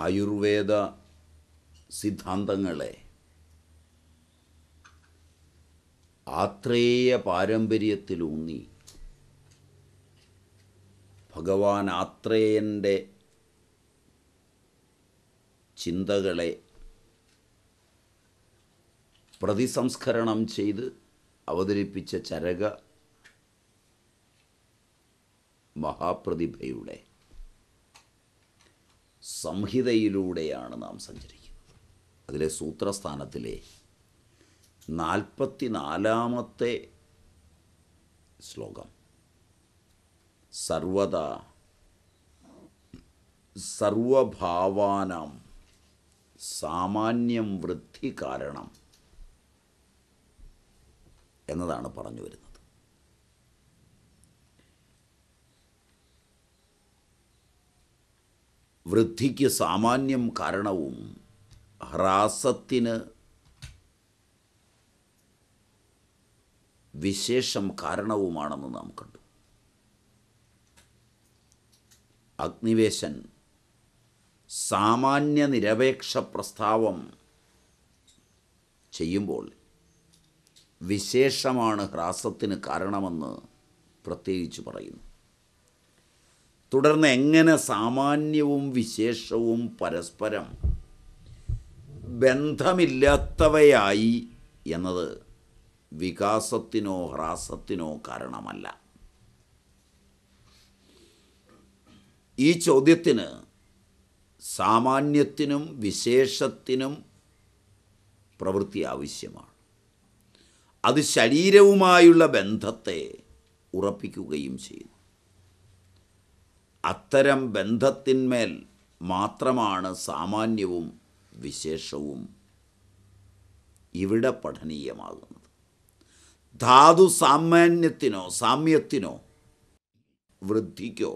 ആയുർവേദ സിദ്ധാന്തങ്ങളെ ആത്രേയ പാരമ്പര്യത്തിലൂന്നി ഭഗവാൻ ആത്രേയൻ്റെ ചിന്തകളെ പ്രതിസംസ്കരണം ചെയ്ത് അവതരിപ്പിച്ച ചരക മഹാപ്രതിഭയുടെ സംഹിതയിലൂടെയാണ് നാം സഞ്ചരിക്കുന്നത് അതിലെ സൂത്രസ്ഥാനത്തിലെ നാൽപ്പത്തിനാലാമത്തെ ശ്ലോകം സർവത സർവഭാവാനാം സാമാന്യം വൃത്തി കാരണം എന്നതാണ് പറഞ്ഞു വരുന്നത് വൃദ്ധിക്ക് സാമാന്യം കാരണവും ഹ്രാസത്തിന് വിശേഷം കാരണവുമാണെന്ന് നാം കണ്ടു അഗ്നിവേശൻ സാമാന്യ നിരപേക്ഷ പ്രസ്താവം ചെയ്യുമ്പോൾ വിശേഷമാണ് ഹ്രാസത്തിന് കാരണമെന്ന് പ്രത്യേകിച്ച് പറയുന്നു തുടർന്ന് എങ്ങനെ സാമാന്യവും വിശേഷവും പരസ്പരം ബന്ധമില്ലാത്തവയായി എന്നത് വികാസത്തിനോ ഹ്രാസത്തിനോ കാരണമല്ല ഈ ചോദ്യത്തിന് സാമാന്യത്തിനും വിശേഷത്തിനും പ്രവൃത്തി ആവശ്യമാണ് അത് ശരീരവുമായുള്ള ബന്ധത്തെ ഉറപ്പിക്കുകയും ചെയ്യുന്നു അത്തരം ബന്ധത്തിന്മേൽ മാത്രമാണ് സാമാന്യവും വിശേഷവും ഇവിടെ പഠനീയമാകുന്നത് ധാതു സാമാന്യത്തിനോ സാമ്യത്തിനോ വൃദ്ധിക്കോ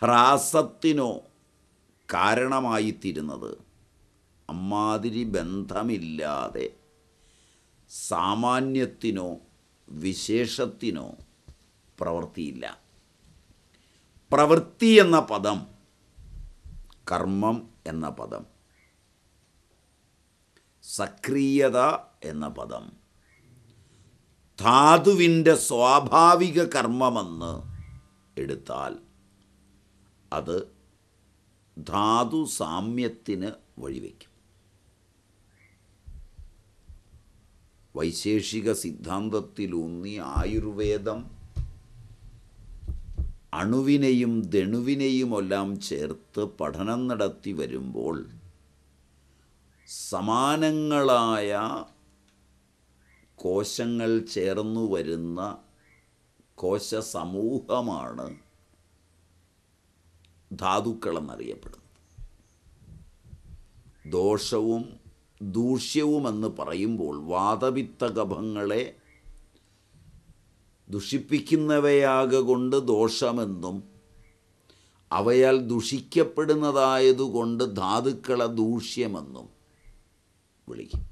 ഹ്രാസത്തിനോ കാരണമായിത്തീരുന്നത് അമ്മാതിരി ബന്ധമില്ലാതെ സാമാന്യത്തിനോ വിശേഷത്തിനോ പ്രവൃത്തിയില്ല പ്രവൃത്തി എന്ന പദം കർമ്മം എന്ന പദം സക്രിയത എന്ന പദം ധാതുവിൻ്റെ സ്വാഭാവിക കർമ്മമെന്ന് എടുത്താൽ അത് ധാതു സാമ്യത്തിന് വഴിവെക്കും വൈശേഷിക സിദ്ധാന്തത്തിലൂന്നി ആയുർവേദം അണുവിനെയും ദണുവിനെയുമെല്ലാം ചേർത്ത് പഠനം നടത്തി വരുമ്പോൾ സമാനങ്ങളായ കോശങ്ങൾ ചേർന്നു വരുന്ന കോശ സമൂഹമാണ് ധാതുക്കളെന്നറിയപ്പെടുന്നത് ദോഷവും ദൂഷ്യവുമെന്ന് പറയുമ്പോൾ വാദവിത്തകഭങ്ങളെ ഗഭങ്ങളെ ദുഷിപ്പിക്കുന്നവയാകൊണ്ട് ദോഷമെന്നും അവയാൽ ദുഷിക്കപ്പെടുന്നതായതുകൊണ്ട് ധാതുക്കളെ ദൂഷ്യമെന്നും വിളിക്കും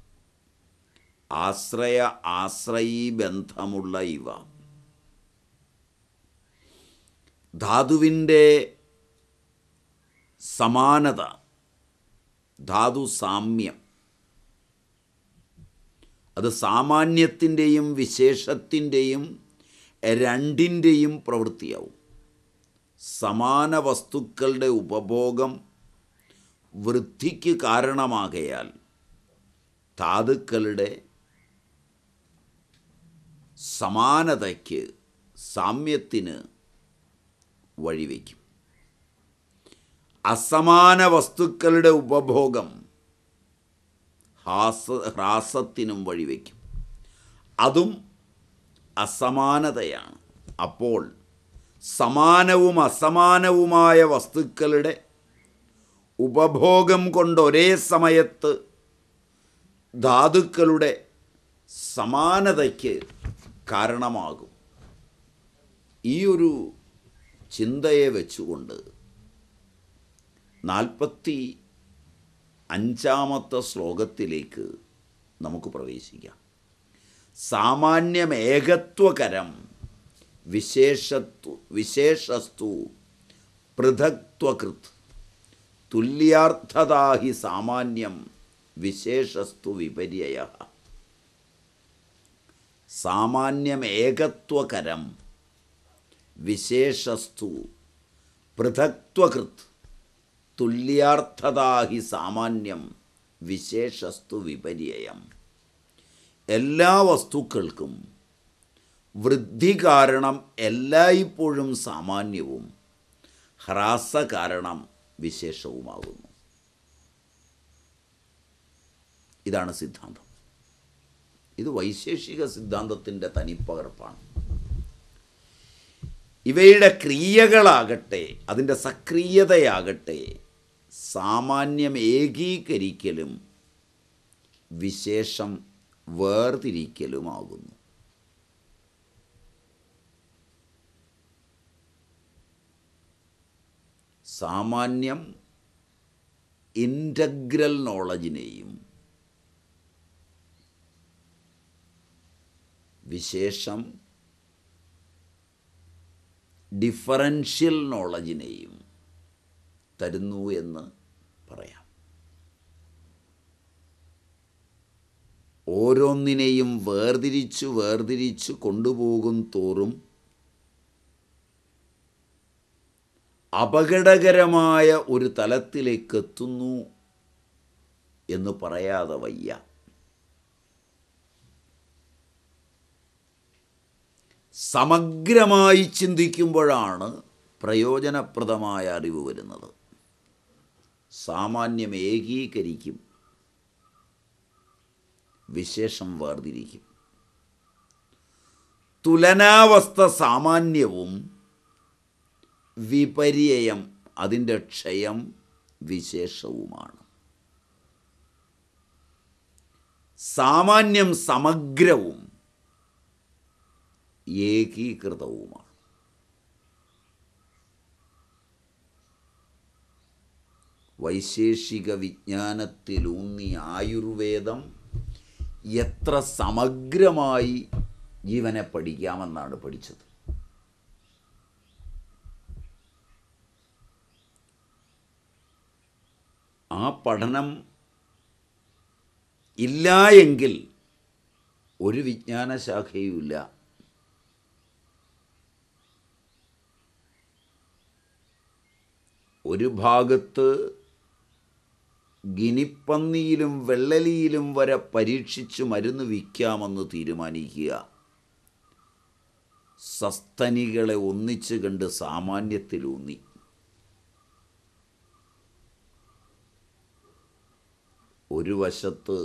ആശ്രയ ആശ്രയീ ബന്ധമുള്ള ഇവ ധാതുവിൻ്റെ സമാനത ധാതു സാമ്യം അത് സാമാന്യത്തിൻ്റെയും വിശേഷത്തിൻ്റെയും രണ്ടിൻ്റെയും പ്രവൃത്തിയാവും സമാന വസ്തുക്കളുടെ ഉപഭോഗം വൃദ്ധിക്ക് കാരണമാകയാൽ ധാതുക്കളുടെ സമാനതയ്ക്ക് സാമ്യത്തിന് വഴിവെക്കും അസമാന വസ്തുക്കളുടെ ഉപഭോഗം ഹാസ ഹ്രാസത്തിനും വഴിവെക്കും അതും അസമാനതയാണ് അപ്പോൾ സമാനവും അസമാനവുമായ വസ്തുക്കളുടെ ഉപഭോഗം കൊണ്ട് ഒരേ സമയത്ത് ധാതുക്കളുടെ സമാനതയ്ക്ക് കാരണമാകും ഈ ഒരു ചിന്തയെ വെച്ചുകൊണ്ട് നാൽപ്പത്തി അഞ്ചാമത്തെ ശ്ലോകത്തിലേക്ക് നമുക്ക് പ്രവേശിക്കാം സാമാന്യമേകത്വകരം വിശേഷത്വ വിശേഷസ്തു പൃഥക്വകൃത് തുല്യാർത്ഥതാഹി സാമാന്യം വിശേഷസ്തു വിപര്യ സാമാന്യമേകത്വകരം വിശേഷസ്തു പൃഥക്വകൃത് തുല്യാർത്ഥതാഹി സാമാന്യം വിശേഷസ്തു വിപര്യം എല്ലാ വസ്തുക്കൾക്കും വൃദ്ധി കാരണം എല്ലായ്പ്പോഴും സാമാന്യവും ഹ്രാസ കാരണം വിശേഷവുമാകുന്നു ഇതാണ് സിദ്ധാന്തം ഇത് വൈശേഷിക സിദ്ധാന്തത്തിൻ്റെ തനിപ്പകർപ്പാണ് ഇവയുടെ ക്രിയകളാകട്ടെ അതിൻ്റെ സക്രിയതയാകട്ടെ സാമാന്യം ഏകീകരിക്കലും വിശേഷം വേർതിരിക്കലുമാകുന്നു സാമാന്യം ഇൻ്റഗ്രൽ നോളജിനെയും വിശേഷം ഡിഫറൻഷ്യൽ നോളജിനെയും തരുന്നു എന്ന് പറയാം ഓരോന്നിനെയും വേർതിരിച്ചു വേർതിരിച്ചു കൊണ്ടുപോകും തോറും അപകടകരമായ ഒരു തലത്തിലേക്ക് എത്തുന്നു എന്ന് പറയാതെ വയ്യ സമഗ്രമായി ചിന്തിക്കുമ്പോഴാണ് പ്രയോജനപ്രദമായ അറിവ് വരുന്നത് സാമാന്യം ഏകീകരിക്കും വിശേഷം വേർതിരിക്കും തുലനാവസ്ഥ സാമാന്യവും വിപര്യയം അതിൻ്റെ ക്ഷയം വിശേഷവുമാണ് സാമാന്യം സമഗ്രവും ഏകീകൃതവുമാണ് വൈശേഷിക വിജ്ഞാനത്തിലൂന്നി ആയുർവേദം എത്ര സമഗ്രമായി ജീവനെ പഠിക്കാമെന്നാണ് പഠിച്ചത് ആ പഠനം ഇല്ല എങ്കിൽ ഒരു വിജ്ഞാനശാഖയുമില്ല ഒരു ഭാഗത്ത് ഗിനിപ്പന്നിയിലും വെള്ളലിയിലും വരെ പരീക്ഷിച്ച് മരുന്ന് വിൽക്കാമെന്ന് തീരുമാനിക്കുക സസ്തനികളെ ഒന്നിച്ചു കണ്ട് സാമാന്യത്തിലൂന്നി ഒരു വശത്ത്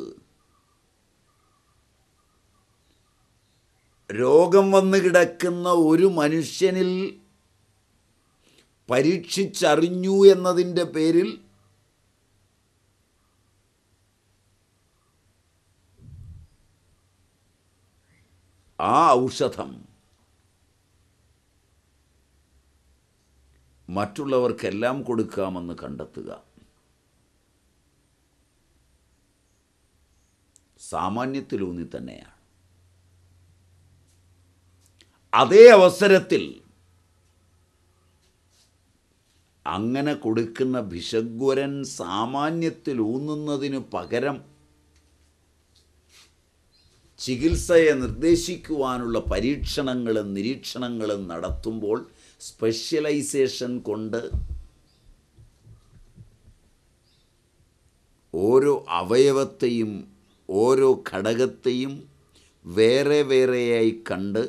രോഗം വന്ന് കിടക്കുന്ന ഒരു മനുഷ്യനിൽ പരീക്ഷിച്ചറിഞ്ഞു എന്നതിൻ്റെ പേരിൽ ആ ഔഷധം മറ്റുള്ളവർക്കെല്ലാം കൊടുക്കാമെന്ന് കണ്ടെത്തുക സാമാന്യത്തിലൂന്നി തന്നെയാണ് അതേ അവസരത്തിൽ അങ്ങനെ കൊടുക്കുന്ന ഭിഷഗ്വരൻ സാമാന്യത്തിലൂന്നുന്നതിന് പകരം ചികിത്സയെ നിർദ്ദേശിക്കുവാനുള്ള പരീക്ഷണങ്ങളും നിരീക്ഷണങ്ങളും നടത്തുമ്പോൾ സ്പെഷ്യലൈസേഷൻ കൊണ്ട് ഓരോ അവയവത്തെയും ഓരോ ഘടകത്തെയും വേറെ വേറെയായി കണ്ട്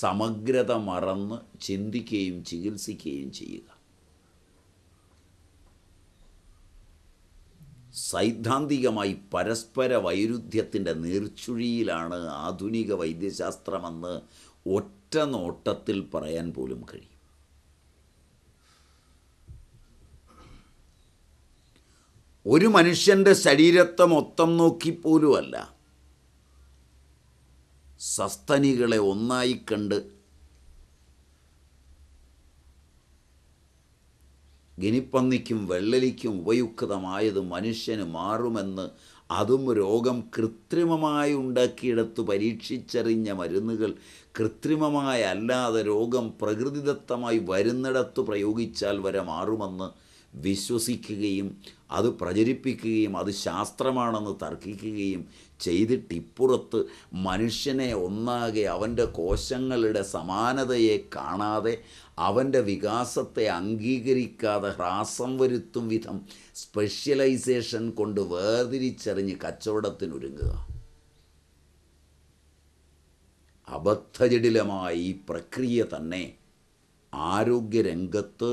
സമഗ്രത മറന്ന് ചിന്തിക്കുകയും ചികിത്സിക്കുകയും ചെയ്യുക സൈദ്ധാന്തികമായി പരസ്പര വൈരുദ്ധ്യത്തിൻ്റെ നീർച്ചുഴിയിലാണ് ആധുനിക വൈദ്യശാസ്ത്രമെന്ന് ഒറ്റ നോട്ടത്തിൽ പറയാൻ പോലും കഴിയും ഒരു മനുഷ്യൻ്റെ ശരീരത്തെ മൊത്തം നോക്കിപ്പോലുമല്ല സസ്തനികളെ ഒന്നായി കണ്ട് ഗിനിപ്പന്നിക്കും വെള്ളലിക്കും ഉപയുക്തമായത് മനുഷ്യന് മാറുമെന്ന് അതും രോഗം കൃത്രിമമായി ഉണ്ടാക്കിയെടുത്ത് പരീക്ഷിച്ചറിഞ്ഞ മരുന്നുകൾ കൃത്രിമമായ അല്ലാതെ രോഗം പ്രകൃതിദത്തമായി വരുന്നിടത്ത് പ്രയോഗിച്ചാൽ വരെ മാറുമെന്ന് വിശ്വസിക്കുകയും അത് പ്രചരിപ്പിക്കുകയും അത് ശാസ്ത്രമാണെന്ന് തർക്കിക്കുകയും ചെയ്തിട്ടിപ്പുറത്ത് മനുഷ്യനെ ഒന്നാകെ അവൻ്റെ കോശങ്ങളുടെ സമാനതയെ കാണാതെ അവൻ്റെ വികാസത്തെ അംഗീകരിക്കാതെ ഹ്രാസം വരുത്തും വിധം സ്പെഷ്യലൈസേഷൻ കൊണ്ട് വേർതിരിച്ചറിഞ്ഞ് കച്ചവടത്തിനൊരുങ്ങുക അബദ്ധജടിലമായ ഈ പ്രക്രിയ തന്നെ ആരോഗ്യരംഗത്ത്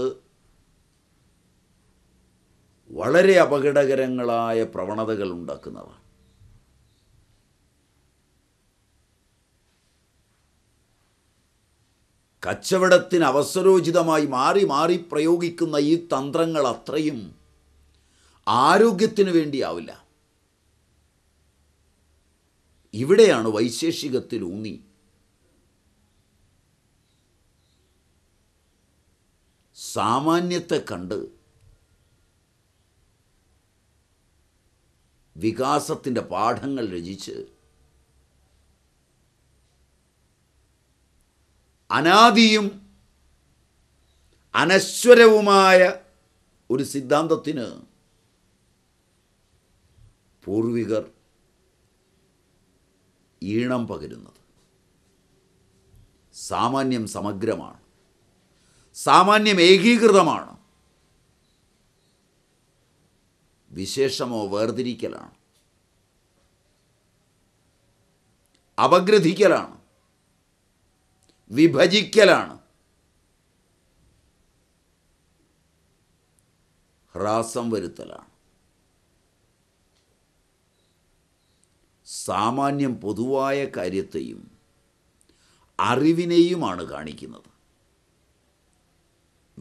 വളരെ അപകടകരങ്ങളായ പ്രവണതകൾ ഉണ്ടാക്കുന്നതാണ് കച്ചവടത്തിന് അവസരോചിതമായി മാറി മാറി പ്രയോഗിക്കുന്ന ഈ തന്ത്രങ്ങൾ അത്രയും ആരോഗ്യത്തിന് വേണ്ടിയാവില്ല ഇവിടെയാണ് വൈശേഷികത്തിലൂന്നി സാമാന്യത്തെ കണ്ട് വികാസത്തിൻ്റെ പാഠങ്ങൾ രചിച്ച് അനാദിയും അനശ്വരവുമായ ഒരു സിദ്ധാന്തത്തിന് പൂർവികർ ഈണം പകരുന്നത് സാമാന്യം സമഗ്രമാണ് സാമാന്യം ഏകീകൃതമാണ് വിശേഷമോ വേർതിരിക്കലാണ് അപഗ്രഥിക്കലാണ് വിഭജിക്കലാണ് ഹ്രാസം വരുത്തലാണ് സാമാന്യം പൊതുവായ കാര്യത്തെയും അറിവിനെയുമാണ് കാണിക്കുന്നത്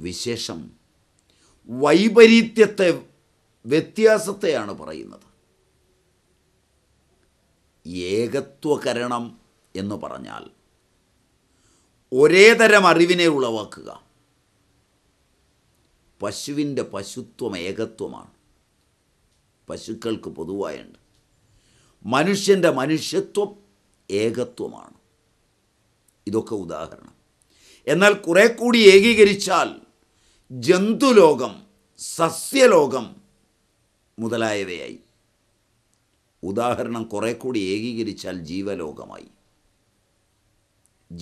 വിശേഷം വൈപരീത്യത്തെ വ്യത്യാസത്തെയാണ് പറയുന്നത് ഏകത്വകരണം എന്ന് പറഞ്ഞാൽ ഒരേ തരം അറിവിനെ ഉളവാക്കുക പശുവിൻ്റെ പശുത്വം ഏകത്വമാണ് പശുക്കൾക്ക് പൊതുവായുണ്ട് മനുഷ്യൻ്റെ മനുഷ്യത്വം ഏകത്വമാണ് ഇതൊക്കെ ഉദാഹരണം എന്നാൽ കുറെ കൂടി ഏകീകരിച്ചാൽ ജന്തുലോകം സസ്യലോകം മുതലായവയായി ഉദാഹരണം കുറെ കൂടി ഏകീകരിച്ചാൽ ജീവലോകമായി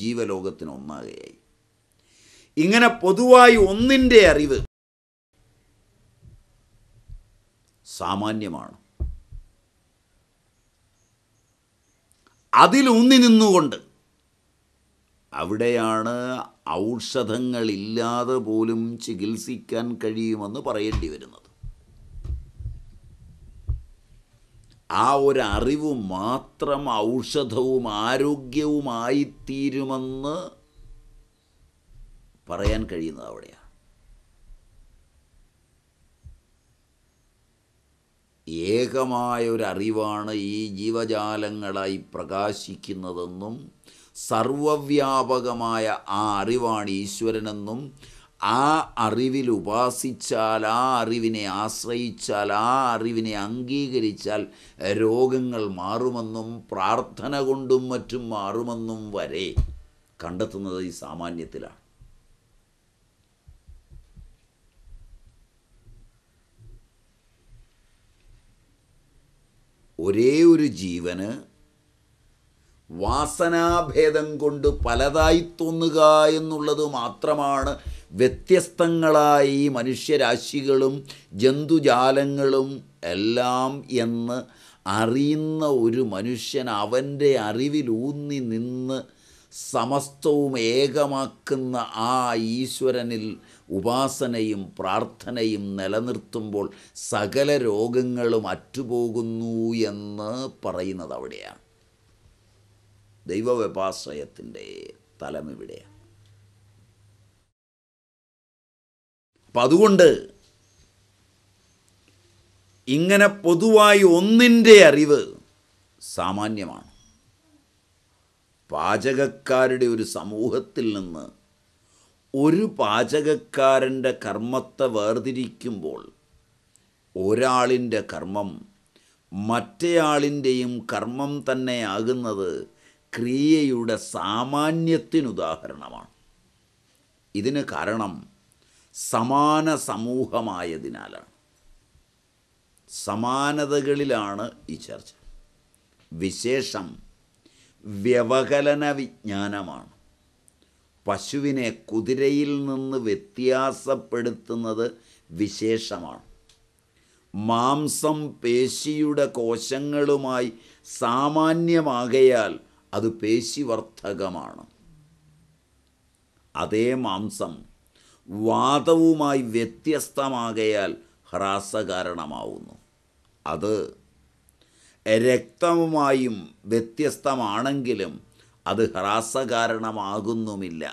ജീവലോകത്തിന് ഒന്നാകെയായി ഇങ്ങനെ പൊതുവായി ഒന്നിൻ്റെ അറിവ് സാമാന്യമാണ് അതിലൂന്നി നിന്നുകൊണ്ട് അവിടെയാണ് ഔഷധങ്ങളില്ലാതെ പോലും ചികിത്സിക്കാൻ കഴിയുമെന്ന് പറയേണ്ടി വരുന്നത് ആ ഒരു അറിവ് മാത്രം ഔഷധവും ആരോഗ്യവുമായിത്തീരുമെന്ന് പറയാൻ കഴിയുന്നത് അവിടെയാണ് ഏകമായ ഒരു അറിവാണ് ഈ ജീവജാലങ്ങളായി പ്രകാശിക്കുന്നതെന്നും സർവവ്യാപകമായ ആ അറിവാണ് ഈശ്വരനെന്നും ആ അറിവിൽ ഉപാസിച്ചാൽ ആ അറിവിനെ ആശ്രയിച്ചാൽ ആ അറിവിനെ അംഗീകരിച്ചാൽ രോഗങ്ങൾ മാറുമെന്നും പ്രാർത്ഥന കൊണ്ടും മറ്റും മാറുമെന്നും വരെ കണ്ടെത്തുന്നത് ഈ സാമാന്യത്തിലാണ് ഒരേ ഒരു ജീവന് വാസനാഭേദം കൊണ്ട് പലതായി തോന്നുക എന്നുള്ളത് മാത്രമാണ് വ്യത്യസ്തങ്ങളായ ഈ മനുഷ്യരാശികളും ജന്തുജാലങ്ങളും എല്ലാം എന്ന് അറിയുന്ന ഒരു മനുഷ്യൻ അവൻ്റെ അറിവിലൂന്നി നിന്ന് സമസ്തവും ഏകമാക്കുന്ന ആ ഈശ്വരനിൽ ഉപാസനയും പ്രാർത്ഥനയും നിലനിർത്തുമ്പോൾ സകല രോഗങ്ങളും അറ്റുപോകുന്നു എന്ന് പറയുന്നത് അവിടെയാണ് ദൈവവ്യപാശ്രയത്തിൻ്റെ തലം ഇവിടെയാണ് അപ്പം അതുകൊണ്ട് ഇങ്ങനെ പൊതുവായി ഒന്നിൻ്റെ അറിവ് സാമാന്യമാണ് പാചകക്കാരുടെ ഒരു സമൂഹത്തിൽ നിന്ന് ഒരു പാചകക്കാരൻ്റെ കർമ്മത്തെ വേർതിരിക്കുമ്പോൾ ഒരാളിൻ്റെ കർമ്മം മറ്റേയാളിൻ്റെയും കർമ്മം തന്നെയാകുന്നത് ക്രിയയുടെ സാമാന്യത്തിനുദാഹരണമാണ് ഇതിന് കാരണം സമാന സമൂഹമായതിനാലാണ് സമാനതകളിലാണ് ഈ ചർച്ച വിശേഷം വ്യവകലന വിജ്ഞാനമാണ് പശുവിനെ കുതിരയിൽ നിന്ന് വ്യത്യാസപ്പെടുത്തുന്നത് വിശേഷമാണ് മാംസം പേശിയുടെ കോശങ്ങളുമായി സാമാന്യമാകയാൽ അത് പേശിവർദ്ധകമാണ് അതേ മാംസം വാദവുമായി വ്യത്യസ്തമാകയാൽ ഹ്രാസകാരണമാവുന്നു അത് രക്തവുമായും വ്യത്യസ്തമാണെങ്കിലും അത് ഹ്രാസകാരണമാകുന്നുമില്ല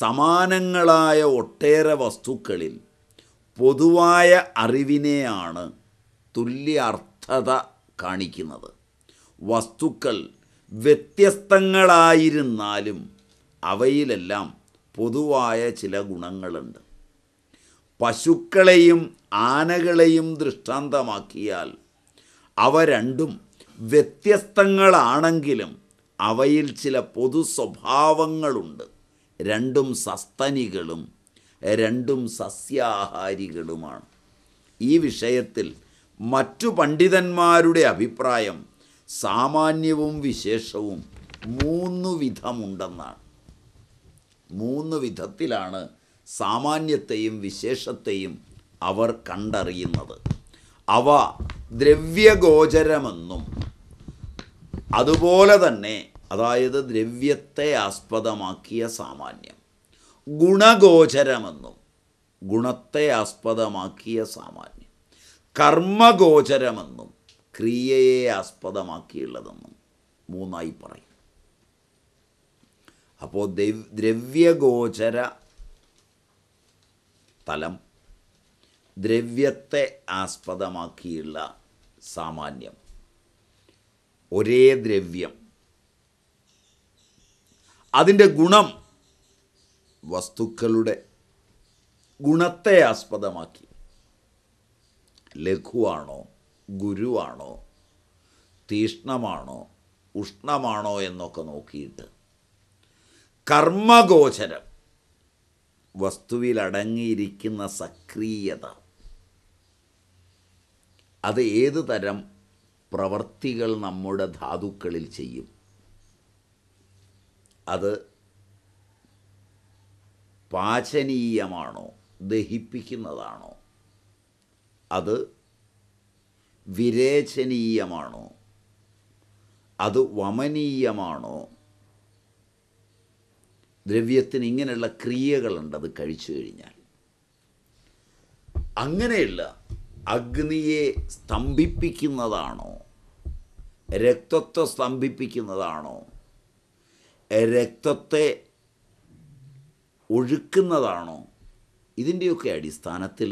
സമാനങ്ങളായ ഒട്ടേറെ വസ്തുക്കളിൽ പൊതുവായ അറിവിനെയാണ് തുല്യ അർത്ഥത കാണിക്കുന്നത് വസ്തുക്കൾ വ്യത്യസ്തങ്ങളായിരുന്നാലും അവയിലെല്ലാം പൊതുവായ ചില ഗുണങ്ങളുണ്ട് പശുക്കളെയും ആനകളെയും ദൃഷ്ടാന്തമാക്കിയാൽ അവ രണ്ടും വ്യത്യസ്തങ്ങളാണെങ്കിലും അവയിൽ ചില പൊതു സ്വഭാവങ്ങളുണ്ട് രണ്ടും സസ്തനികളും രണ്ടും സസ്യാഹാരികളുമാണ് ഈ വിഷയത്തിൽ മറ്റു പണ്ഡിതന്മാരുടെ അഭിപ്രായം സാമാന്യവും വിശേഷവും മൂന്നു വിധമുണ്ടെന്നാണ് മൂന്ന് വിധത്തിലാണ് സാമാന്യത്തെയും വിശേഷത്തെയും അവർ കണ്ടറിയുന്നത് അവ ദ്രവ്യഗോചരമെന്നും അതുപോലെ തന്നെ അതായത് ദ്രവ്യത്തെ ആസ്പദമാക്കിയ സാമാന്യം ഗുണഗോചരമെന്നും ഗുണത്തെ ആസ്പദമാക്കിയ സാമാന്യം കർമ്മഗോചരമെന്നും ക്രിയയെ ആസ്പദമാക്കിയുള്ളതെന്നും മൂന്നായി പറയും അപ്പോൾ ദൈവ ദ്രവ്യഗോചര തലം ദ്രവ്യത്തെ ആസ്പദമാക്കിയുള്ള സാമാന്യം ഒരേ ദ്രവ്യം അതിൻ്റെ ഗുണം വസ്തുക്കളുടെ ഗുണത്തെ ആസ്പദമാക്കി ലഘുവാണോ ഗുരുവാണോ തീഷ്ണമാണോ ഉഷ്ണമാണോ എന്നൊക്കെ നോക്കിയിട്ട് കർമ്മഗോചരം വസ്തുവിൽ അടങ്ങിയിരിക്കുന്ന സക്രിയത അത് ഏത് തരം പ്രവർത്തികൾ നമ്മുടെ ധാതുക്കളിൽ ചെയ്യും അത് പാചനീയമാണോ ദഹിപ്പിക്കുന്നതാണോ അത് വിരേചനീയമാണോ അത് വമനീയമാണോ ദ്രവ്യത്തിന് ഇങ്ങനെയുള്ള ക്രിയകളുണ്ട് അത് കഴിച്ചു കഴിഞ്ഞാൽ അങ്ങനെയുള്ള അഗ്നിയെ സ്തംഭിപ്പിക്കുന്നതാണോ രക്തത്തെ സ്തംഭിപ്പിക്കുന്നതാണോ രക്തത്തെ ഒഴുക്കുന്നതാണോ ഇതിൻ്റെയൊക്കെ അടിസ്ഥാനത്തിൽ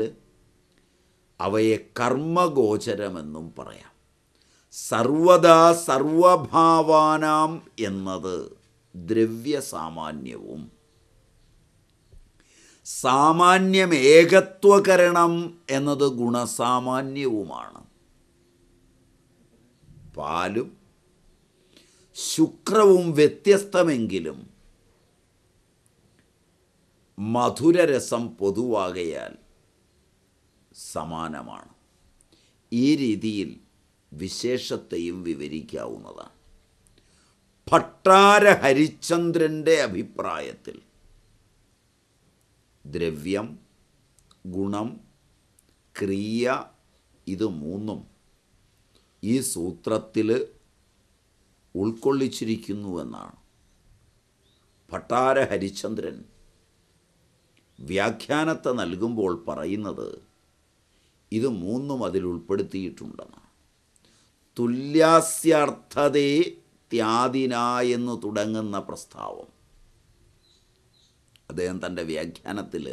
അവയെ കർമ്മഗോചരമെന്നും പറയാം സർവദാ സർവഭാവാനാം എന്നത് ദ്രവ്യസാമാന്യവും സാമാന്യം ഏകത്വകരണം എന്നത് ഗുണസാമാന്യവുമാണ് പാലും ശുക്രവും വ്യത്യസ്തമെങ്കിലും മധുരരസം പൊതുവാകയാൽ സമാനമാണ് ഈ രീതിയിൽ വിശേഷത്തെയും വിവരിക്കാവുന്നതാണ് ഭട്ടാര ഹരിചന്ദ്രൻ്റെ അഭിപ്രായത്തിൽ ദ്രവ്യം ഗുണം ക്രിയ ഇത് മൂന്നും ഈ സൂത്രത്തിൽ ഉൾക്കൊള്ളിച്ചിരിക്കുന്നുവെന്നാണ് ഭട്ടാര ഹരിചന്ദ്രൻ വ്യാഖ്യാനത്തെ നൽകുമ്പോൾ പറയുന്നത് ഇത് മൂന്നും അതിൽ ഉൾപ്പെടുത്തിയിട്ടുണ്ടെന്നാണ് തുല്യാസ്യാർത്ഥതേ ഇത്യാദിന എന്ന് തുടങ്ങുന്ന പ്രസ്താവം അദ്ദേഹം തൻ്റെ വ്യാഖ്യാനത്തിൽ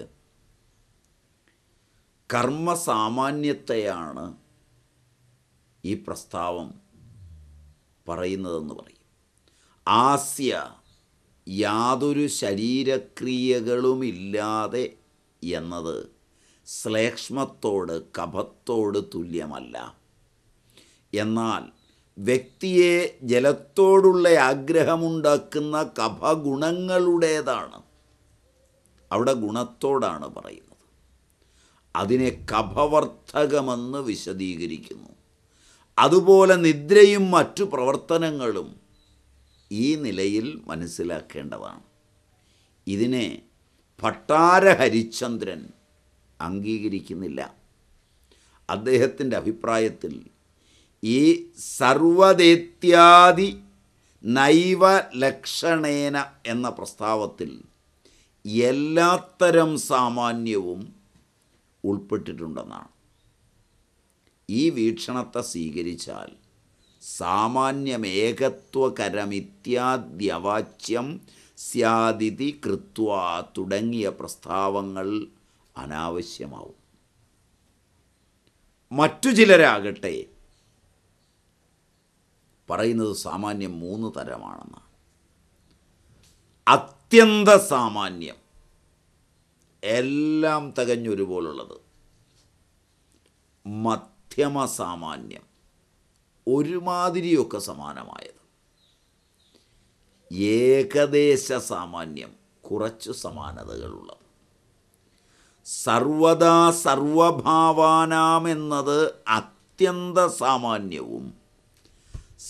കർമ്മസാമാന്യത്തെയാണ് ഈ പ്രസ്താവം പറയുന്നതെന്ന് പറയും ആസ്യ യാതൊരു ശരീരക്രിയകളുമില്ലാതെ എന്നത് ശ്ലേഷ്മത്തോട് കഭത്തോട് തുല്യമല്ല എന്നാൽ വ്യക്തിയെ ജലത്തോടുള്ള ആഗ്രഹമുണ്ടാക്കുന്ന കഫഗുണങ്ങളുടേതാണ് അവിടെ ഗുണത്തോടാണ് പറയുന്നത് അതിനെ കഭവർത്തകമെന്ന് വിശദീകരിക്കുന്നു അതുപോലെ നിദ്രയും മറ്റു പ്രവർത്തനങ്ങളും ഈ നിലയിൽ മനസ്സിലാക്കേണ്ടതാണ് ഇതിനെ ഭട്ടാര ഹരിചന്ദ്രൻ അംഗീകരിക്കുന്നില്ല അദ്ദേഹത്തിൻ്റെ അഭിപ്രായത്തിൽ ഈ സർവദേത്യാദി നൈവലക്ഷണേന എന്ന പ്രസ്താവത്തിൽ എല്ലാത്തരം സാമാന്യവും ഉൾപ്പെട്ടിട്ടുണ്ടെന്നാണ് ഈ വീക്ഷണത്തെ സ്വീകരിച്ചാൽ സാമാന്യമേകത്വകരമിത്യാദ്യവാച്യം സ്യാതിഥി കൃത്വ തുടങ്ങിയ പ്രസ്താവങ്ങൾ അനാവശ്യമാവും മറ്റു ചിലരാകട്ടെ പറയുന്നത് സാമാന്യം മൂന്ന് തരമാണെന്ന് അത്യന്ത സാമാന്യം എല്ലാം തികഞ്ഞൊരുപോലുള്ളത് മധ്യമ സാമാന്യം ഒരുമാതിരിയൊക്കെ സമാനമായത് ഏകദേശ സാമാന്യം കുറച്ച് സമാനതകളുള്ളത് സർവദാ സർവഭാവാനാമെന്നത് അത്യന്ത സാമാന്യവും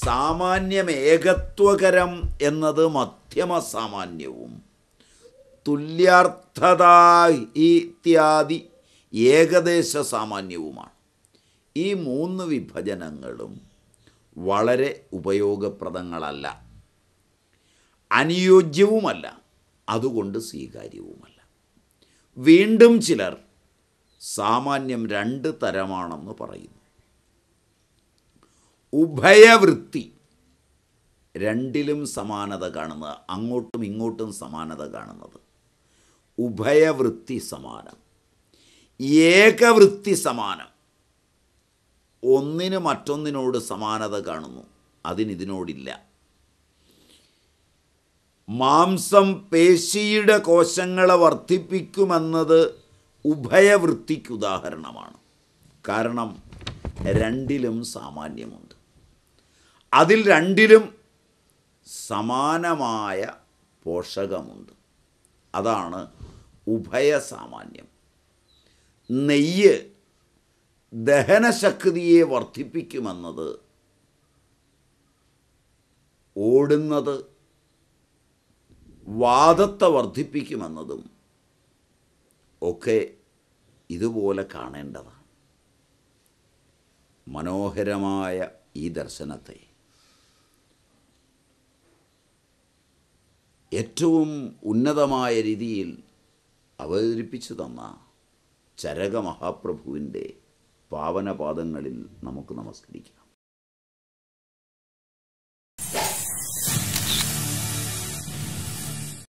സാമാന്യം ഏകത്വകരം എന്നത് മധ്യമസാമാന്യവും സാമാന്യവും തുല്യാർത്ഥതാഹിത്യാദി ഏകദേശ സാമാന്യവുമാണ് ഈ മൂന്ന് വിഭജനങ്ങളും വളരെ ഉപയോഗപ്രദങ്ങളല്ല അനുയോജ്യവുമല്ല അതുകൊണ്ട് സ്വീകാര്യവുമല്ല വീണ്ടും ചിലർ സാമാന്യം രണ്ട് തരമാണെന്ന് പറയുന്നു ഉഭയവൃത്തി രണ്ടിലും സമാനത കാണുന്നത് അങ്ങോട്ടും ഇങ്ങോട്ടും സമാനത കാണുന്നത് ഉഭയവൃത്തി സമാനം ഏകവൃത്തി സമാനം ഒന്നിന് മറ്റൊന്നിനോട് സമാനത കാണുന്നു അതിനിതിനോടില്ല മാംസം പേശിയുടെ കോശങ്ങളെ വർദ്ധിപ്പിക്കുമെന്നത് ഉഭയവൃത്തിക്കുദാഹരണമാണ് കാരണം രണ്ടിലും സാമാന്യമുണ്ട് അതിൽ രണ്ടിലും സമാനമായ പോഷകമുണ്ട് അതാണ് ഉഭയസാമാന്യം നെയ്യ് ദഹനശക്തിയെ വർദ്ധിപ്പിക്കുമെന്നത് ഓടുന്നത് വാദത്തെ വർദ്ധിപ്പിക്കുമെന്നതും ഒക്കെ ഇതുപോലെ കാണേണ്ടതാണ് മനോഹരമായ ഈ ദർശനത്തെ ഏറ്റവും ഉന്നതമായ രീതിയിൽ അവതരിപ്പിച്ചു തന്ന ചരക മഹാപ്രഭുവിൻ്റെ പാവനപാദങ്ങളിൽ നമുക്ക് നമസ്കരിക്കാം